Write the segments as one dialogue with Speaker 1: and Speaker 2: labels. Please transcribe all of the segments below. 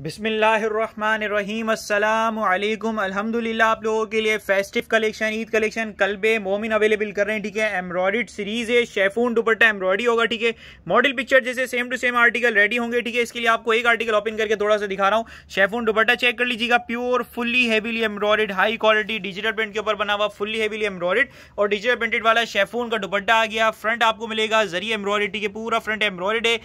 Speaker 1: बिसमीम अल्लाम अल्हम्दुलिल्लाह आप लोगों के लिए festive collection Eid collection by Momin available कर रहे हैं ठीक है एम्ब्रॉयड सीरीज है शेफून दुपट्टा एम्ब्रॉयडरी होगा ठीक है मॉडल पिक्चर जैसे same to same article ready होंगे ठीक है इसके लिए आपको एक आर्टिकल ओपन करके थोड़ा सा दिखा रहा हूँ शेफून दुपट्टा चेक कर लीजिएगा pure fully heavily embroidered high quality digital print के ऊपर बना हुआ फुली हैवीली एम्ब्रॉयड और डिजिटल प्रिंटेड वाला शेफून का दुपट्टा आ गया फ्रंट आपको मिलेगा जरिए एम्ब्रॉयड ठीक है पूरा फ्रंट एम्ब्रॉयड है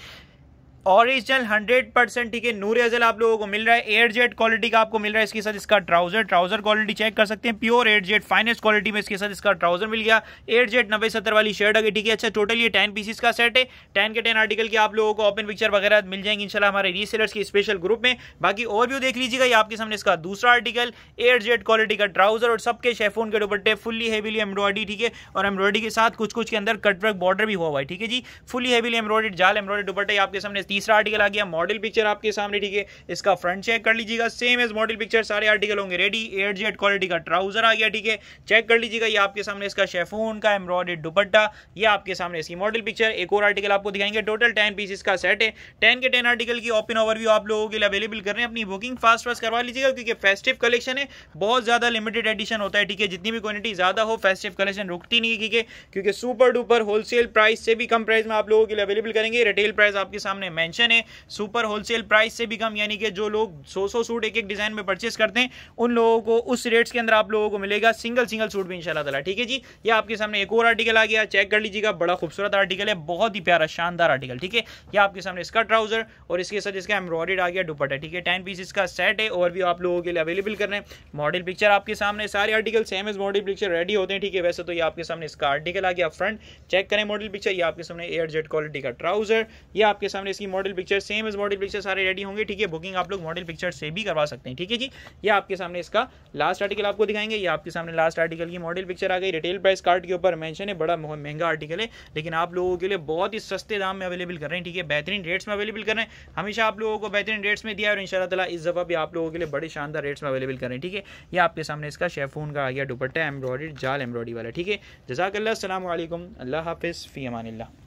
Speaker 1: ओरिजिनल हंड्रेड परसेंट ठीक है नूर एजल आप लोगों को मिल रहा है एयर जेट क्वालिटी का आपको मिल रहा है इसके साथ इसका ट्राउजर ट्राउजर क्वालिटी चेक कर सकते हैं pure air jet finest quality में इसके साथ इसका ट्राउजर मिल गया एयर जेट नब्बे सत्तर वाली शर्ट अगर ठीक है अच्छा टोटल ये टेन पीसीस का सेट है टेन के टेन आर्टिकल की आप लोगों को ओपन पिक्चर वगैरह मिल जाएंगे इनशाला हमारे रीसेलर्स के स्पेशल ग्रुप में बाकी और भी देख लीजिएगा ये आपके सामने इसका दूसरा आर्टिकल एयर जेट क्वालिटी का ट्राउजर और सबके शेफोन के दुपट्टे फुली हेवीली एम्ब्रॉयडरी ठीक है और एम्ब्रॉयडरी के साथ कुछ कुछ के अंदर कटवर्क बॉर्डर भी हुआ हुआ है ठीक है जी फुली हैवीली एम्ब्रॉयडरी जाल एम्ब्रॉयडरी दुपट्टे आपके सामने तीसरा आर्टिकल आ गया मॉडल पिक्चर आपके सामने ठीक है इसका फ्रंट चेक कर लीजिएगा सेम एज मॉडल पिक्चर सारे आर्टिकल होंगे रेडी एयर जेट क्वालिटी का ट्राउजर आ गया ठीक है चेक कर लीजिएगा ये आपके सामने इसका शेफोन का एम्ब्रॉयडेड दुपट्टा ये आपके सामने इसकी मॉडल पिक्चर एक और आर्टिकल आपको दिखाएंगे टोटल टेन पीसिस का सेट है टेन के टेन आर्टिकल की ओपन ओवरव्यू आप लोगों के लिए अवेलेबल कर रहे हैं अपनी बुकिंग फास्ट फास्ट करवा लीजिएगा क्योंकि फेस्टिव कलेक्शन है बहुत ज्यादा लिमिटेड एडिशन होता है ठीक है जितनी भी क्वानिटी ज्यादा हो फेस्टिव कलेक्शन रुकती नहीं ठीक है क्योंकि सुपर डुपर होलसेल प्राइस से भी कम प्राइस में आप लोगों के लिए अवेलेबल करेंगे रिटेल प्राइस आपके सामने मैं मेंशन है सुपर होलसेल प्राइस से भी कम यानी कि जो लोग 100 100 सूट एक एक डिज़ाइन में परचेस करते हैं उन लोगों को उस रेट्स के अंदर आप लोगों को मिलेगा सिंगल सिंगल सूट भी इंशाल्लाह ताला ठीक है जी ये आपके सामने एक और आर्टिकल आ गया चेक कर लीजिएगा बड़ा खूबसूरत आर्टिकल है बहुत ही प्यारा शानदार आर्टिकल ठीक है ये आपके सामने इसका ट्राउजर और इसके साथ इसका एम्ब्रॉयड आ गया दुपट्टा ठीक है टेन पीस इसका सेट है और भी आप लोगों के लिए अवेलेबल कर रहे हैं मॉडल पिक्चर आपके सामने सारे article same as model picture ready होते हैं ठीक है वैसे तो ये आपके सामने इसका आर्टिकल आ गया फ्रंट चेक करें मॉडल पिक्चर ये आपके सामने एयर जेट क्वालिटी का ट्राउजर ये आपके सामने इसकी की model picture same as model picture सारे रेडी होंगे ठीक है बुकिंग आप लोग मॉडल पिक्चर से भी करवा सकते हैं ठीक है जी ये आपके सामने इसका लास्ट आर्टिकल आपको दिखाएंगे ये आपके सामने लास्ट आर्टिकल की मॉडल पिक्चर आ गई रिटेल प्राइस कार्ड के ऊपर मैंशन है बड़ा महंगा आर्टिकल है लेकिन आप लोगों के लिए बहुत ही सस्ते दाम में अवेलेबल कर रहे हैं ठीक है बेहतरीन रेट्स में अवेलेबल कर रहे हैं हमेशा आप लोगों को बेहतरीन रेट्स में दिया और शाला इस दफ़ा भी आप लोगों के लिए बड़े शानदार रेट्स में अवेलेबल कर रहे हैं ठीक है ये आपके सामने इसका शेफोन का आ गया दुपट्टा एम्ब्रॉडी जाल एम्ब्रॉडी वाला ठीक है जजाक अल्लाम अल्लाह हाफिज़ फ़ी अमान